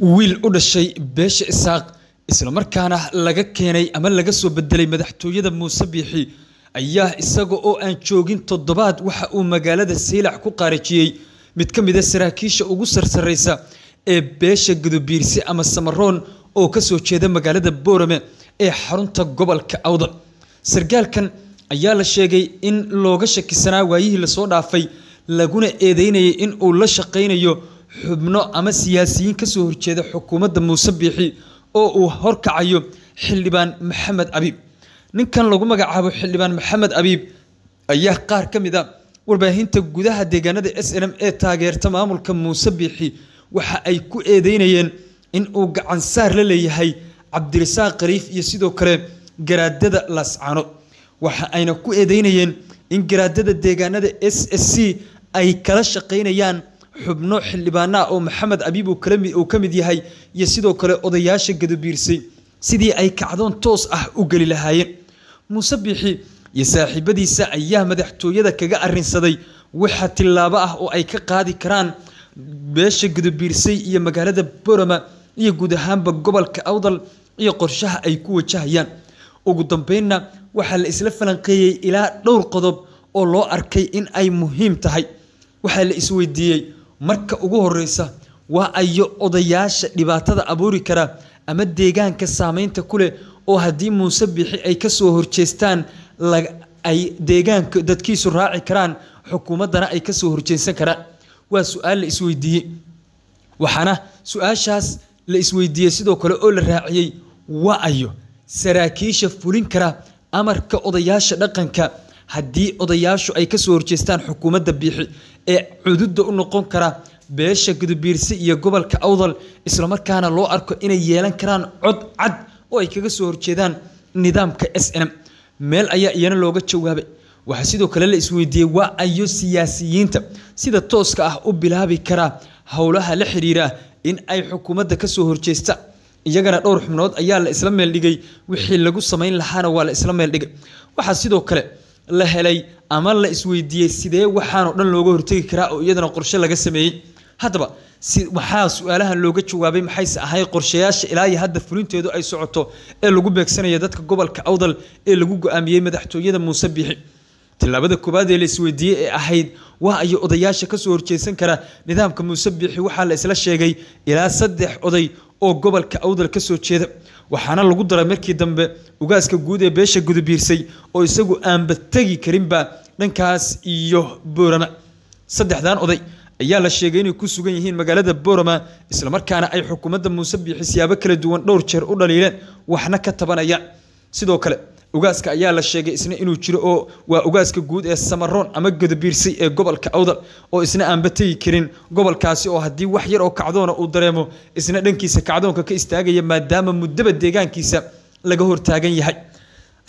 wiil u dhashay beesha isaaq islamarkaana laga keenay ama laga soo bedelay madaxtooyada muuse biixi ayaa isaga oo aan joogin toddobaad waxa uu magaalada saylac ku qaarijiyey mid ka mid a saraakiisha ugu sarsaraysa ee beesha gudubiirsi ama samaroon oo ka soo jeeda magaalada boorame ee xarunta gobolka awda sargaalkan ayaa la sheegay in looga shakisanaa waayihii lasoo dhaafay laguna eedeynayay in uu la shaqaynayo xubno ama siyaasiyiin kasoo horjeeda xukuumadda muuse biixi oo uu horkacayo xildhibaan maxamed abiib ninkan lagu magacaabo xildhibaan maxamed abiib ayaa qaar ka mid a ah warbaahinta gudaha deegaanada s n m ee taageerta maamulka muuse biixi waxa ay ku eedeynayeen in uu gacansaar la leeyahay cabdirasaaq khariif iyo sidoo kale garaadada laascaano waxa ayna ku eedeynayeen in garaadada deegaanada s s c ay kala shaqaynayaan xubno xildhibaanaa oo maxamed abiib uu ka mid yahay iyo sidoo kale odayaasha gadobiirsay sidii ay kacdoon toos ah u geli lahaayeen muuse biixi iyo saaxiibadiisa ayaa madaxtooyada kaga arinsaday waxa tilaabo ah oo ay ka qaadi karaan beesha gadobiirsay iyo magaalada borama iyo guud ahaanba gobolka awdal iyo qorshaha ay ku wajahayaan ugu dambeynna waxaa la isla falanqeeyey ilaa dhowr qodob oo loo arkay in ay muhiim tahay waxaa la isweydiiyey marka ugu horreysa waa ayo odayaasha dhibaatada abuuri kara ama deegaanka saameynta ku leh oo haddii muuse bixi ay ka soo horjeestaan ay deegaanka dadkiisu raaci karaan xukuumaddana ay kasoo horjeesan karaan waa su-aal la isweydiiyey waxaana su-aashaas la isweydiiyey sidoo kale oo la raaciyey waa ayo saraakiisha fulin kara amarka odayaasha dhaqanka haddii odayaashu ay kasoo horjeestaan xukuumadda biixi ee cududda u noqon kara beesha gudubiirsi iyo gobolka awdal islamarkaana loo arko inay yeelan karaan cod cad oo ay kaga soo horjeedaan nidaamka s n m meel ayaa iyana looga jawaabay waxaa sidoo kale la isweydiiyey waa ayo siyaasiyiinta sida tooska ah u bilaabi karaa howlaha la xiriira in ay xukuumadda kasoo horjeesta iyagana dhowr xubnood ayaa la isla meeldhigay wixii lagu samayn lahaana waa la isla meeldhigay waxaa sidoo kale la helay ama la isweydiiyey sidee waxaanoo dhan looga hortegi karaa oo iyadana qorshe laga sameeyey haddaba si waxaa su-aalahan looga jawaabay maxayse ahay qorshayaasha ilaa iyo hadda fulinteedu ay socoto ee lagu beegsanaya dadka gobolka awdal ee lagu go-aamiyey madaxtooyada muuse biixi tillaabada koowaad ee la isweydiiyey ee ahayd waa ayo odayaasha kasoo horjeesan kara nidaamka muuse biixi waxaa la isla sheegay ilaa saddex oday oo gobolka awdal ka soo jeeda waxaana lagu daray markii dambe ugaaska guud ee beesha gudubiirsay oo isagu aanba tegi karinba dhankaas iyo boorama saddexdan oday ayaa la sheegay inay ku sugan yihiin magaalada boorama islamarkaana ay xukuumadda muuse biixi siyaabo kala duwan dhowr jeer u dhaliileen waxna ka tabanaya sidoo kale ugaaska ayaa la sheegay isna inuu jiro oo waa ugaaska guud ee samaroon ama godobiirsay ee gobolka awdal oo isna aanba tegi karin gobolkaasi oo haddii wax yar oo kacdoona uu dareemo isna dhankiisa kacdoonka ka istaagaya maadaama muddaba deegaankiisa laga hortaagan yahay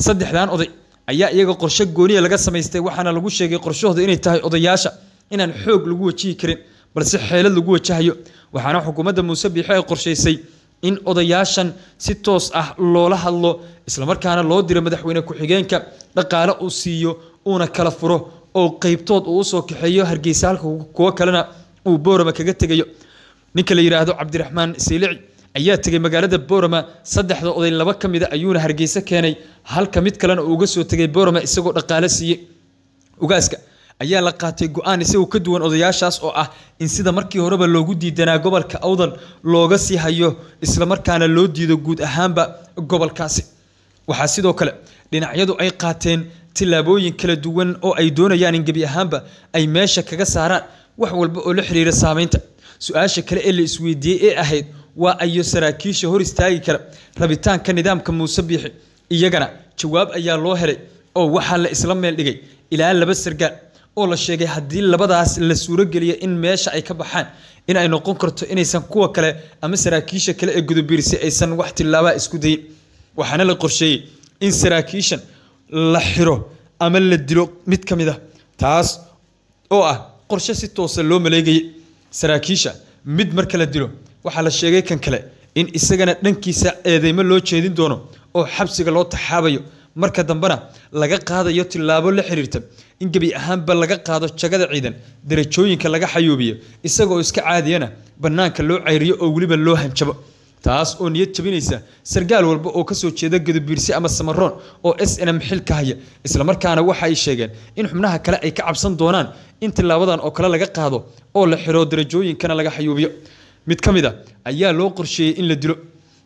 saddexdan oday ayaa iyaga qorshe gooniya laga samaystay waxaana lagu sheegay qorshahooda inay tahay odayaasha inaan xoog lagu wajihi karin balse xeelad lagu wajahayo waxaana xukuumadda muuse biixe ay qorshaysay in odayaashan si toos ah loola hadlo islamarkaana loo diro madaxweyne ku-xigeenka dhaqaale uu siiyo uuna kala furo oo qeybtood uu usoo kaxeeyo hargeysa halka kuwo kalena uu boorama kaga tegayo ninka la yidhaahdo cabdiraxmaan siilici ayaa tegay magaalada boorama saddexda oday laba ka mida ayuuna hargeysa keenay halka mid kalena uu uga soo tegay boorama isagoo dhaqaale siiyey ugaaska ayaa la qaatay go-aan isagoo ka duwan odayaashaas oo ah in sida markii horeba loogu diidanaa gobolka awdan looga sii hayo islamarkaana loo diido guud ahaanba gobolkaasi waxaa sidoo kale dhinacyadu ay qaateen tillaabooyin kala duwan oo ay doonayaan in gebi ahaanba ay meesha kaga saaraan wax walba oo la xiriira saameynta su-aasha kale ee la isweydiiyey ee ahayd waa ayo saraakiisha hor istaagi kara rabitaanka nidaamka muuse biixi iyagana jawaab ayaa loo helay oo waxaa la isla meel dhigay ilaa laba sargaal oo la sheegay haddii labadaas la suurogeliya in meesha ay ka baxaan in ay noqon karto inaysan kuwa kale ama saraakiisha kale ee gudubiirisay aysan wax tilaabaa isku dayin waxaana la qorsheeyey in saraakiishan la xiro ama la dilo mid ka mid a ah, taas oo ah qorshe si toosa loo maleegayay saraakiisha mid marka la dilo waxaa la sheegay kan kale in isagana dhankiisa eedeymo loo jeedin doono oo xabsiga loo taxaabayo marka dambena laga qaadayo tilaabo la xiriirta in gebi ahaanba laga qaado jagada ciidan darajooyinka laga xayuubiyo isagoo iska caadiyana bannaanka loo cayriyo oo weliba loo hanjabo taas oo niyad jabinaysa sargaal walba oo kasoo jeeda gadobiirsi ama samaroon oo s nm xilka haya islamarkaana waxa ay sheegeen in xubnaha kale ay ka cabsan doonaan in tilaabadan oo kale laga qaado oo la xiro darajooyinkana laga xayuubiyo mid ka mid a ah, ayaa loo qorsheeyey in la dilo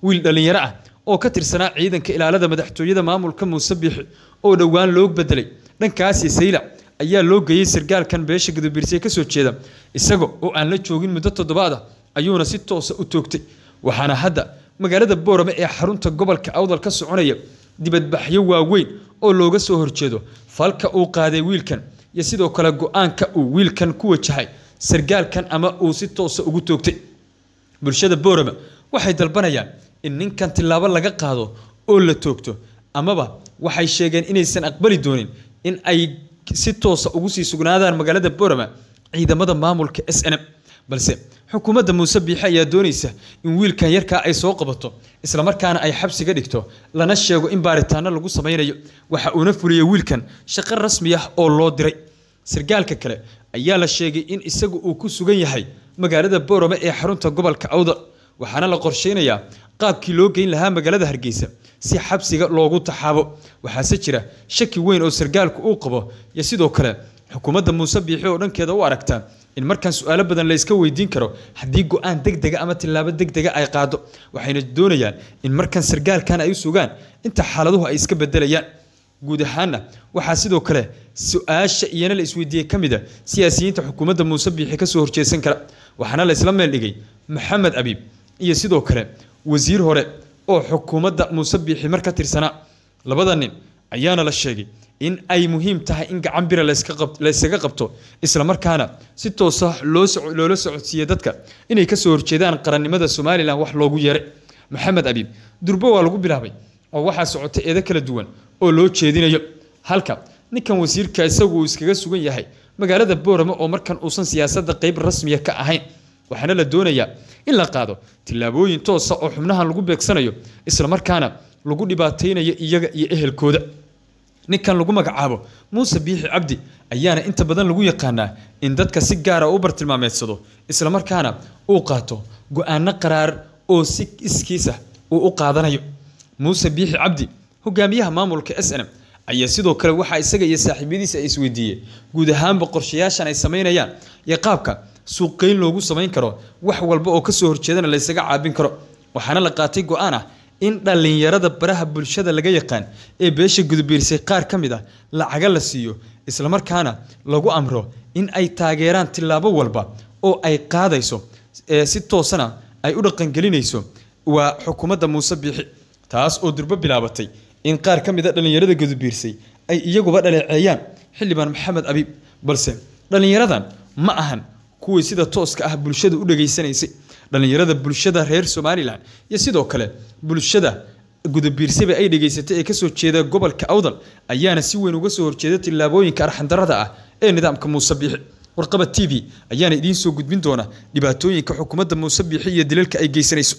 wiil dhallinyaro ah oo ka tirsanaa ciidanka ilaalada madaxtooyada maamulka muuse oo dhowaan loo bedelay dhankaasi sayla ayaa loo geeyey sargaalkan beesha gudubiirse kasoo jeeda isaga oo aan la joogin muddo toddobaad ah ayuuna si toosa ah u toogtay waxaana hadda magaalada boorame ee xarunta gobolka awdal ka soconaya dibadbaxyo waaweyn oo looga soo horjeedo falka uu qaaday wiilkan iyo sidoo kale go-aanka uu wiilkan ku wajahay sargaalkan ama uu si toosa ah ugu toogtay bulshada boorame waxay dalbanayaan in ninkan tilaabo laga qaado oo la toogto amaba waxay sheegeen inaysan aqbali doonin in ay si toosa ugu sii sugnaadaan magaalada borama ciidamada maamulka s n m balse xukuumadda muuse biixe ayaa doonaysa in wiilkan yarkaa ay soo qabato islamarkaana ay xabsiga dhigto lana sheego in baaritaano lagu samaynayo waxa uuna fuliyay wiilkan shaqo rasmi ah oo loo diray sargaalka kale ayaa la sheegay in isagu uu ku sugan yahay magaalada borome ee xarunta gobolka awdal waxaana la qorsheynayaa qaabkii loo geyn lahaa magaalada hargeysa si xabsiga loogu taxaabo waxaase jira shaki weyn oo sargaalku uu qabo iyo sidoo kale xukuumadda muuse biixi oo dhankeeda u aragta in markaan su-aalo badan la iska weydiin karo haddii go-aan degdega ama tillaabo degdega ay qaado waxayna doonayaan in markan sargaalkan ay u sugaan inta xaaladuhu ay iska bedelayaan guud ahaanna waxaa sidoo kale su-aasha iyana la isweydiiyey ka mida siyaasiyiinta xukuumadda muuse biixi ka soo horjeesan kara waxaana la isla meel dhigay maxamed abiib iyo sidoo kale wasiir hore oo xukuumadda muuse biixi mar ka tirsanaa labada nin ayaana la sheegay in ay muhiim tahay in gacan bira layskaga qabto islamarkaana si toosa ah loola socodsiiya dadka inay kasoo horjeedaan qarannimada somalilan wax loogu yeeray maxamed abiib durbo waa lagu bilaabay oo waxaa socota eedo kala duwan oo loo jeedinayo halka ninkan wasiirka isagu uu iskaga sugan yahay magaalada booramo oo markan uusan siyaasadda qayb rasmiya ka ahayn waxaana la doonayaa in la qaado tillaabooyin toosa ah oo xubnahan lagu beegsanayo isla markaana lagu dhibaataynayo iyaga iyo ehelkooda ninkan lagu magacaabo muuse biixi cabdi ayaana inta badan lagu yaqaanaa in dadka si gaara ah u bartilmaameedsado markaana uu qaato go-aano qaraar oo si iskiisa ah uu u qaadanayo muuse biixi cabdi hogaamiyaha maamulka s n m ayaa sidoo kale waxaa isaga iyo saaxiibyadiisa ay isweydiiyey guud ahaanba qorshayaashan ay samaynayaan iyo qaabka suuqgeyn loogu samayn karo wax walba oo kasoo horjeedana laysaga caabin karo waxaana la qaatay go-aan ah in dhallinyarada baraha bulshada laga yaqaan ee beesha gudubiirsay qaar ka mid a ah lacaga la siiyo islamarkaana lagu amro in ay taageeraan tilaabo walba oo ay qaadayso ee si toosana ay u dhaqangelinayso waa xukuumadda muuse biixi taas oo durbo bilaabatay in qaar ka mid a ah dhallinyarada gudubiirsay ay iyaguba dhaleeceeyaan xildhibaan maxamed abiib balse dhallinyaradan ma ahan kuwii sida tooska ah bulshada u dhageysanaysay dhallinyarada bulshada reer somalilan iyo sidoo kale bulshada gudabiirsaba ay dhegaysatay ee kasoo jeeda gobolka awdal ayaana si weyn uga soo horjeeda tillaabooyinka arxandarada ah ee nidaamka muuse biixi warqaba t v ayaana idiin soo gudbin doona dhibaatooyinka xukuumadda muuse biixi iyo dilalka ay geysanayso